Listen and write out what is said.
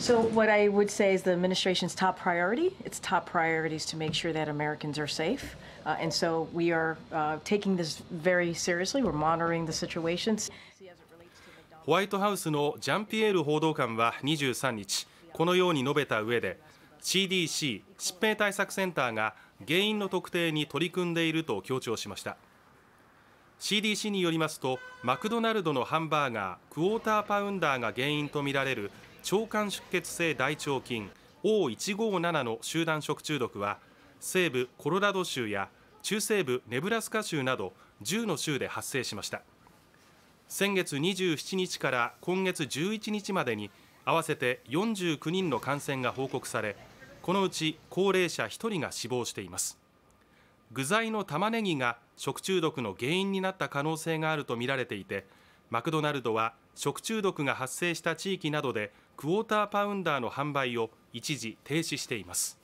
So what I would say is the administration's top priority, its top priority is to make sure that Americans are safe. Uh, and so we are uh, taking this very seriously. We're monitoring the situations. ホワイトハウスのジャンピエール報道官は23日、このように述べた上で、CDC= 疾病対策センターが原因の特定に取り組んでいると強調しました。CDC によりますと、マクドナルドのハンバーガー、クォーターパウンダーが原因とみられる腸管出血性大腸菌 O157 の集団食中毒は西部コロラド州や中西部ネブラスカ州など10の州で発生しました先月27日から今月11日までに合わせて49人の感染が報告されこのうち高齢者1人が死亡しています具材の玉ねぎが食中毒の原因になった可能性があるとみられていてマクドナルドは食中毒が発生した地域などでクォーターパウンダーの販売を一時停止しています